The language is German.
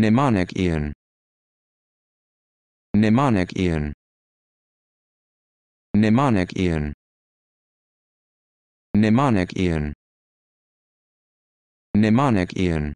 Mnemonic-Ehen. Mnemonic-Ehen. Mnemonic-Ehen. Mnemonic-Ehen. Mnemonic-Ehen.